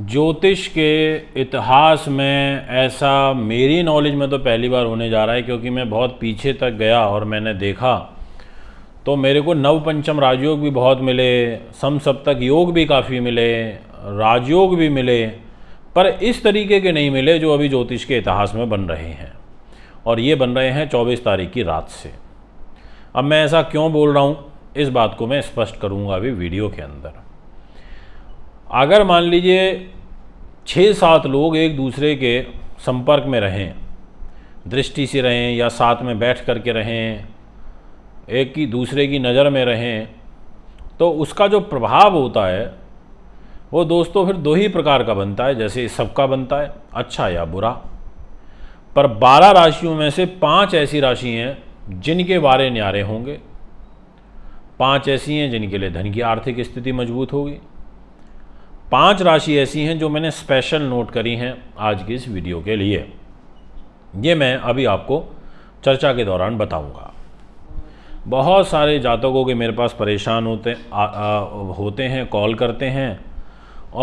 ज्योतिष के इतिहास में ऐसा मेरी नॉलेज में तो पहली बार होने जा रहा है क्योंकि मैं बहुत पीछे तक गया और मैंने देखा तो मेरे को नवपंचम राजयोग भी बहुत मिले सम सप्तक योग भी काफ़ी मिले राजयोग भी मिले पर इस तरीके के नहीं मिले जो अभी ज्योतिष के इतिहास में बन रहे हैं और ये बन रहे हैं चौबीस तारीख की रात से अब मैं ऐसा क्यों बोल रहा हूँ इस बात को मैं स्पष्ट करूँगा अभी वीडियो के अंदर अगर मान लीजिए छः सात लोग एक दूसरे के संपर्क में रहें दृष्टि से रहें या साथ में बैठ कर के रहें एक की दूसरे की नज़र में रहें तो उसका जो प्रभाव होता है वो दोस्तों फिर दो ही प्रकार का बनता है जैसे सबका बनता है अच्छा या बुरा पर बारह राशियों में से पांच ऐसी राशि हैं जिनके बारे न्यारे होंगे पांच ऐसी हैं जिनके लिए धन की आर्थिक स्थिति मजबूत होगी पांच राशि ऐसी हैं जो मैंने स्पेशल नोट करी हैं आज की इस वीडियो के लिए ये मैं अभी आपको चर्चा के दौरान बताऊंगा बहुत सारे जातकों के मेरे पास परेशान होते आ, आ, होते हैं कॉल करते हैं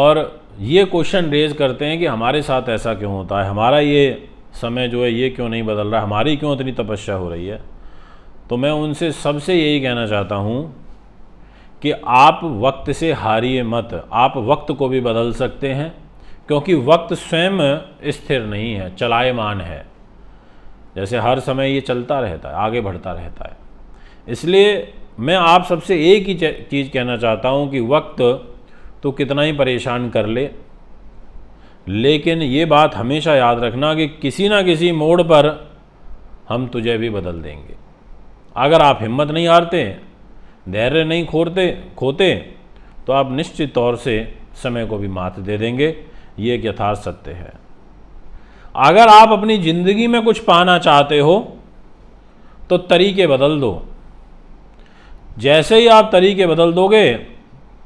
और ये क्वेश्चन रेज करते हैं कि हमारे साथ ऐसा क्यों होता है हमारा ये समय जो है ये क्यों नहीं बदल रहा हमारी क्यों इतनी तपस्या हो रही है तो मैं उनसे सबसे यही कहना चाहता हूँ कि आप वक्त से हारिए मत आप वक्त को भी बदल सकते हैं क्योंकि वक्त स्वयं स्थिर नहीं है चलायमान है जैसे हर समय ये चलता रहता है आगे बढ़ता रहता है इसलिए मैं आप सबसे एक ही चीज़ कहना चाहता हूँ कि वक्त तो कितना ही परेशान कर ले लेकिन ये बात हमेशा याद रखना कि किसी ना किसी मोड़ पर हम तुझे भी बदल देंगे अगर आप हिम्मत नहीं हारते धैर्य नहीं खोते खोते तो आप निश्चित तौर से समय को भी मात दे देंगे ये एक यथार्थ सत्य है अगर आप अपनी ज़िंदगी में कुछ पाना चाहते हो तो तरीके बदल दो जैसे ही आप तरीके बदल दोगे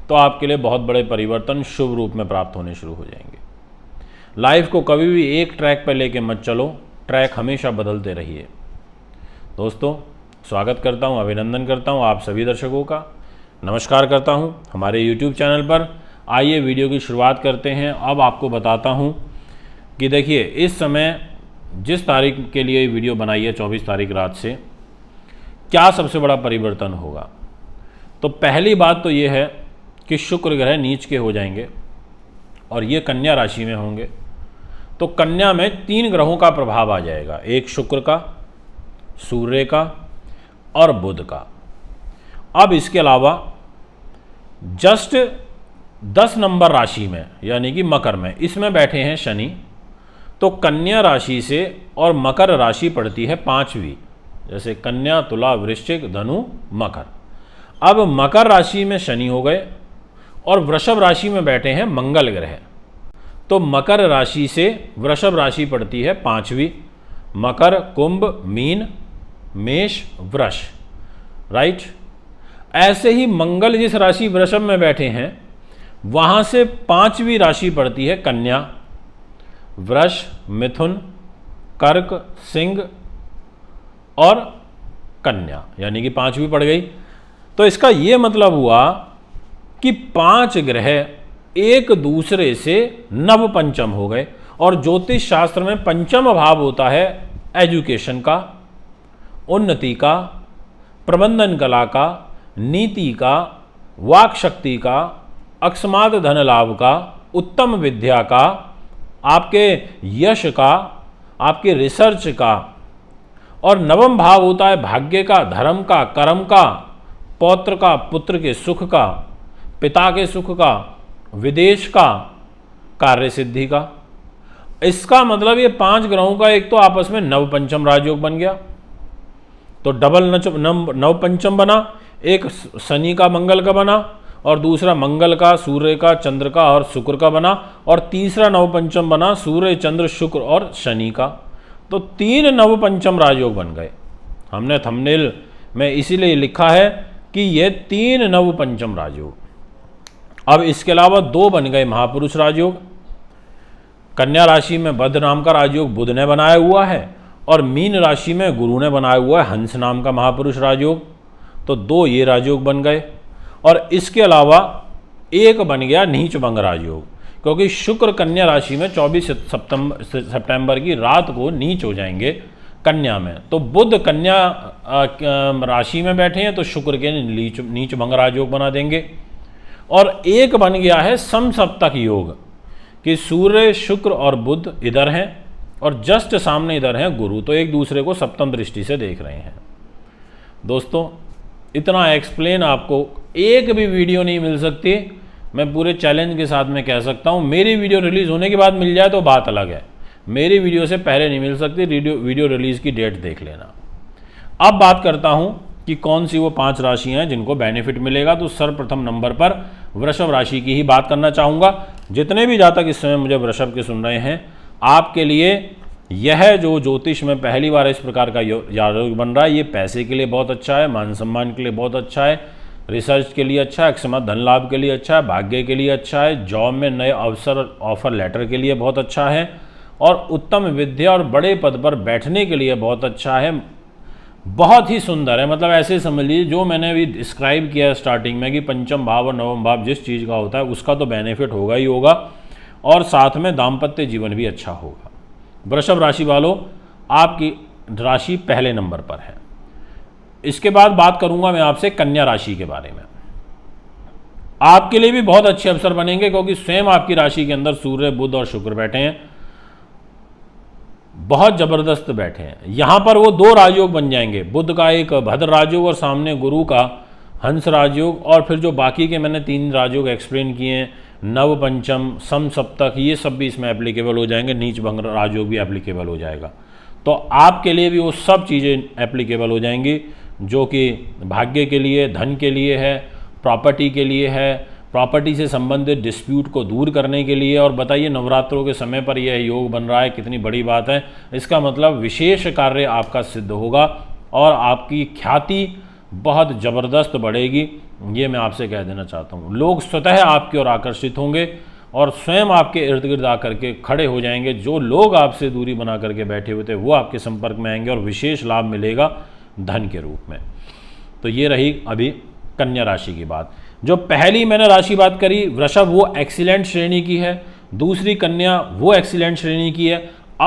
तो आपके लिए बहुत बड़े परिवर्तन शुभ रूप में प्राप्त होने शुरू हो जाएंगे लाइफ को कभी भी एक ट्रैक पर लेके मत चलो ट्रैक हमेशा बदलते रहिए दोस्तों स्वागत करता हूँ अभिनंदन करता हूँ आप सभी दर्शकों का नमस्कार करता हूँ हमारे यूट्यूब चैनल पर आइए वीडियो की शुरुआत करते हैं अब आपको बताता हूँ कि देखिए इस समय जिस तारीख के लिए वीडियो बनाई है चौबीस तारीख रात से क्या सबसे बड़ा परिवर्तन होगा तो पहली बात तो ये है कि शुक्र ग्रह नीच के हो जाएंगे और ये कन्या राशि में होंगे तो कन्या में तीन ग्रहों का प्रभाव आ जाएगा एक शुक्र का सूर्य का और बुध का अब इसके अलावा जस्ट दस नंबर राशि में यानी कि मकर में इसमें बैठे हैं शनि तो कन्या राशि से और मकर राशि पड़ती है पांचवी जैसे कन्या तुला वृश्चिक धनु मकर अब मकर राशि में शनि हो गए और वृषभ राशि में बैठे हैं मंगल ग्रह तो मकर राशि से वृषभ राशि पड़ती है पांचवी मकर कुंभ मीन मेष वृष राइट ऐसे ही मंगल जिस राशि वृषभ में बैठे हैं वहां से पांचवी राशि पड़ती है कन्या वृष मिथुन कर्क सिंह और कन्या यानी कि पांचवी पड़ गई तो इसका यह मतलब हुआ कि पांच ग्रह एक दूसरे से नव पंचम हो गए और ज्योतिष शास्त्र में पंचम भाव होता है एजुकेशन का उन्नति का प्रबंधन कला का नीति का वाक शक्ति का अकस्मात धन लाभ का उत्तम विद्या का आपके यश का आपके रिसर्च का और नवम भाव होता है भाग्य का धर्म का कर्म का पौत्र का पुत्र के सुख का पिता के सुख का विदेश का कार्य सिद्धि का इसका मतलब ये पांच ग्रहों का एक तो आपस में नव पंचम राजयोग बन गया तो डबल नच नव पंचम बना एक शनि का मंगल का बना और दूसरा मंगल का सूर्य का चंद्र का और शुक्र का बना और तीसरा नवपंचम बना सूर्य चंद्र शुक्र और शनि का तो तीन नवपंचम राजयोग बन गए हमने थंबनेल में इसीलिए लिखा है कि ये तीन नवपंचम राजयोग अब इसके अलावा दो बन गए महापुरुष राजयोग कन्या राशि में बद्र नाम का राजयोग बुध ने बनाया हुआ है और मीन राशि में गुरु ने बनाया हुआ है हंस नाम का महापुरुष राजयोग तो दो ये राजयोग बन गए और इसके अलावा एक बन गया नीच भंग राजयोग क्योंकि शुक्र कन्या राशि में 24 सितंबर सितंबर की रात को नीच हो जाएंगे कन्या में तो बुद्ध कन्या राशि में बैठे हैं तो शुक्र के नीच नीच भंग राजयोग बना देंगे और एक बन गया है समसप्तक योग कि सूर्य शुक्र और बुद्ध इधर हैं और जस्ट सामने इधर हैं गुरु तो एक दूसरे को सप्तम दृष्टि से देख रहे हैं दोस्तों इतना एक्सप्लेन आपको एक भी वीडियो नहीं मिल सकती मैं पूरे चैलेंज के साथ में कह सकता हूँ मेरी वीडियो रिलीज़ होने के बाद मिल जाए तो बात अलग है मेरी वीडियो से पहले नहीं मिल सकती वीडियो वीडियो रिलीज़ की डेट देख लेना अब बात करता हूँ कि कौन सी वो पांच राशियाँ हैं जिनको बेनिफिट मिलेगा तो सर्वप्रथम नंबर पर वृषभ राशि की ही बात करना चाहूँगा जितने भी जातक इस समय मुझे वृषभ के सुन रहे हैं आपके लिए यह जो ज्योतिष में पहली बार इस प्रकार का योग बन रहा है ये पैसे के लिए बहुत अच्छा है मान सम्मान के लिए बहुत अच्छा है रिसर्च के लिए अच्छा है अक्षमा धन लाभ के लिए अच्छा है भाग्य के लिए अच्छा है जॉब में नए अवसर ऑफर लेटर के लिए बहुत अच्छा है और उत्तम विद्या और बड़े पद पर बैठने के लिए बहुत अच्छा है बहुत ही सुंदर है मतलब ऐसे समझ लीजिए जो मैंने अभी डिस्क्राइब किया है स्टार्टिंग में कि पंचम भाव और नवम भाव जिस चीज़ का होता है उसका तो बेनिफिट होगा ही होगा और साथ में दाम्पत्य जीवन भी अच्छा होगा वृषभ राशि वालों आपकी राशि पहले नंबर पर है इसके बाद बात करूंगा मैं आपसे कन्या राशि के बारे में आपके लिए भी बहुत अच्छे अवसर बनेंगे क्योंकि स्वयं आपकी राशि के अंदर सूर्य बुध और शुक्र बैठे हैं बहुत जबरदस्त बैठे हैं यहां पर वो दो राजयोग बन जाएंगे बुद्ध का एक भद्र राजयोग और सामने गुरु का हंस राजयोग और फिर जो बाकी के मैंने तीन राजयोग एक्सप्लेन किए हैं नव पंचम सम सप्तक ये सब भी इसमें एप्लीकेबल हो जाएंगे नीच भंग राजयोग भी एप्लीकेबल हो जाएगा तो आपके लिए भी वो सब चीज़ें एप्लीकेबल हो जाएंगी जो कि भाग्य के लिए धन के लिए है प्रॉपर्टी के लिए है प्रॉपर्टी से संबंधित डिस्प्यूट को दूर करने के लिए और बताइए नवरात्रों के समय पर यह योग बन रहा है कितनी बड़ी बात है इसका मतलब विशेष कार्य आपका सिद्ध होगा और आपकी ख्याति बहुत ज़बरदस्त बढ़ेगी ये मैं आपसे कह देना चाहता हूँ लोग स्वतः आपकी ओर आकर्षित होंगे और स्वयं आपके इर्द गिर्द आकर के खड़े हो जाएंगे जो लोग आपसे दूरी बना करके बैठे हुए थे वो आपके संपर्क में आएंगे और विशेष लाभ मिलेगा धन के रूप में तो ये रही अभी कन्या राशि की बात जो पहली मैंने राशि बात करी वृषभ वो एक्सीलेंट श्रेणी की है दूसरी कन्या वो एक्सीलेंट श्रेणी की है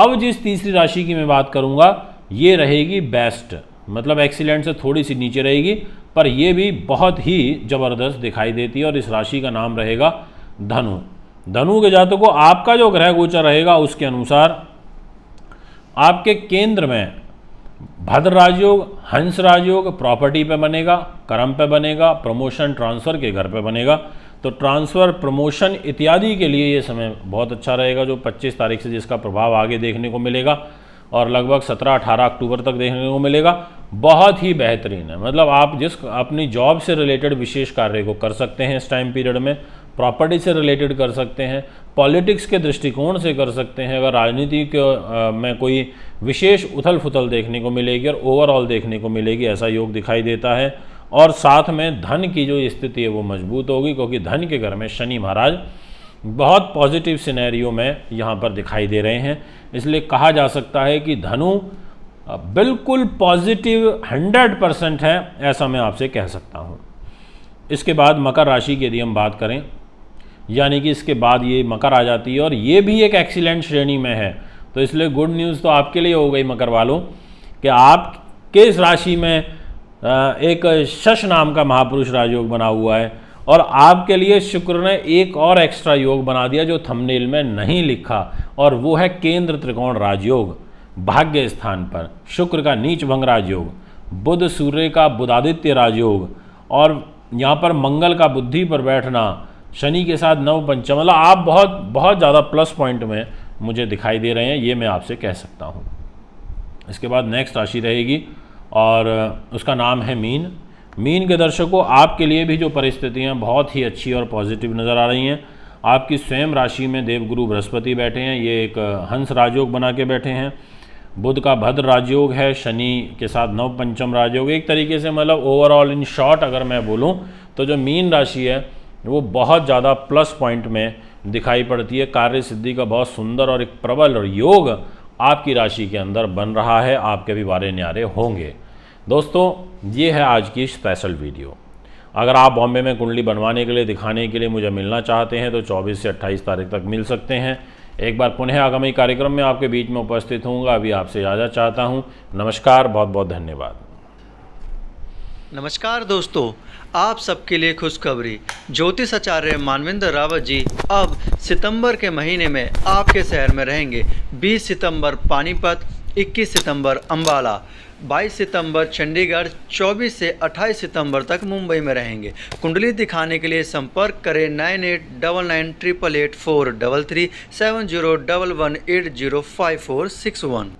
अब जिस तीसरी राशि की मैं बात करूँगा ये रहेगी बेस्ट मतलब एक्सीलेंट से थोड़ी सी नीचे रहेगी पर यह भी बहुत ही ज़बरदस्त दिखाई देती है और इस राशि का नाम रहेगा धनु धनु के जातकों को आपका जो ग्रह गोचर रहेगा उसके अनुसार आपके केंद्र में भद्र राजयोग हंस राजयोग प्रॉपर्टी पे बनेगा कर्म पे बनेगा प्रमोशन ट्रांसफ़र के घर पे बनेगा तो ट्रांसफ़र प्रमोशन इत्यादि के लिए ये समय बहुत अच्छा रहेगा जो 25 तारीख से जिसका प्रभाव आगे देखने को मिलेगा और लगभग 17-18 अक्टूबर तक देखने को मिलेगा बहुत ही बेहतरीन है मतलब आप जिस अपनी जॉब से रिलेटेड विशेष कार्य को कर सकते हैं इस टाइम पीरियड में प्रॉपर्टी से रिलेटेड कर सकते हैं पॉलिटिक्स के दृष्टिकोण से कर सकते हैं अगर राजनीति के में कोई विशेष उथल फुथल देखने को मिलेगी और ओवरऑल देखने को मिलेगी ऐसा योग दिखाई देता है और साथ में धन की जो स्थिति है वो मजबूत होगी क्योंकि धन के घर में शनि महाराज बहुत पॉजिटिव सिनेरियो में यहाँ पर दिखाई दे रहे हैं इसलिए कहा जा सकता है कि धनु बिल्कुल पॉजिटिव 100 परसेंट है ऐसा मैं आपसे कह सकता हूँ इसके बाद मकर राशि की यदि हम बात करें यानी कि इसके बाद ये मकर आ जाती है और ये भी एक एक्सीलेंट श्रेणी में है तो इसलिए गुड न्यूज़ तो आपके लिए हो गई मकर वालों कि आपके इस राशि में एक शश नाम का महापुरुष राजयोग बना हुआ है और आपके लिए शुक्र ने एक और एक्स्ट्रा योग बना दिया जो थंबनेल में नहीं लिखा और वो है केंद्र त्रिकोण राजयोग भाग्य स्थान पर शुक्र का नीच भंग राजयोग बुध सूर्य का बुधादित्य राजयोग और यहाँ पर मंगल का बुद्धि पर बैठना शनि के साथ नव पंचम मतलब आप बहुत बहुत ज़्यादा प्लस पॉइंट में मुझे दिखाई दे रहे हैं ये मैं आपसे कह सकता हूँ इसके बाद नेक्स्ट राशि रहेगी और उसका नाम है मीन मीन के दर्शकों आपके लिए भी जो परिस्थितियाँ बहुत ही अच्छी और पॉजिटिव नज़र आ रही हैं आपकी स्वयं राशि में देवगुरु बृहस्पति बैठे हैं ये एक हंस राजयोग बना के बैठे हैं बुध का भद्र राजयोग है शनि के साथ नव पंचम राजयोग एक तरीके से मतलब ओवरऑल इन शॉर्ट अगर मैं बोलूँ तो जो मीन राशि है वो बहुत ज़्यादा प्लस पॉइंट में दिखाई पड़ती है कार्य सिद्धि का बहुत सुंदर और एक प्रबल और योग आपकी राशि के अंदर बन रहा है आपके भी वारे न्यारे होंगे दोस्तों ये है आज की स्पेशल वीडियो अगर आप बॉम्बे में कुंडली बनवाने के लिए दिखाने के लिए मुझे मिलना चाहते हैं तो 24 से 28 तारीख तक मिल सकते हैं एक बार पुनः आगामी कार्यक्रम में आपके बीच में उपस्थित होऊंगा अभी आपसे इजाज़त चाहता हूं नमस्कार बहुत बहुत धन्यवाद नमस्कार दोस्तों आप सबके लिए खुशखबरी ज्योतिष आचार्य मानविंदर रावत जी अब सितंबर के महीने में आपके शहर में रहेंगे 20 सितंबर पानीपत 21 सितंबर अंबाला 22 सितंबर चंडीगढ़ 24 से 28 सितंबर तक मुंबई में रहेंगे कुंडली दिखाने के लिए संपर्क करें nine eight double nine triple eight four double three seven zero double one eight zero five four six one